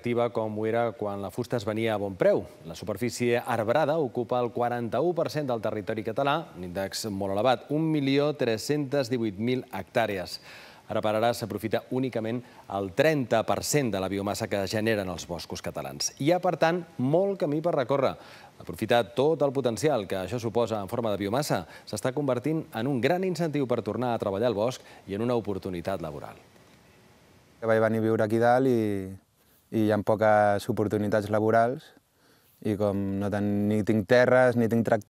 atractiva com ho era quan la fusta es venia a bon preu. La superfície arbrada ocupa el 41% del territori català, un índex molt elevat, 1.318.000 hectàrees. Ara per ara s'aprofita únicament el 30% de la biomassa que generen els boscos catalans. Hi ha, per tant, molt camí per recórrer. Aprofitar tot el potencial que això suposa en forma de biomassa s'està convertint en un gran incentiu per tornar a treballar al bosc i en una oportunitat laboral. Vaig venir a viure aquí dalt i i hi ha poques oportunitats laborals i com no ten, ni tinc terres ni tinc tractor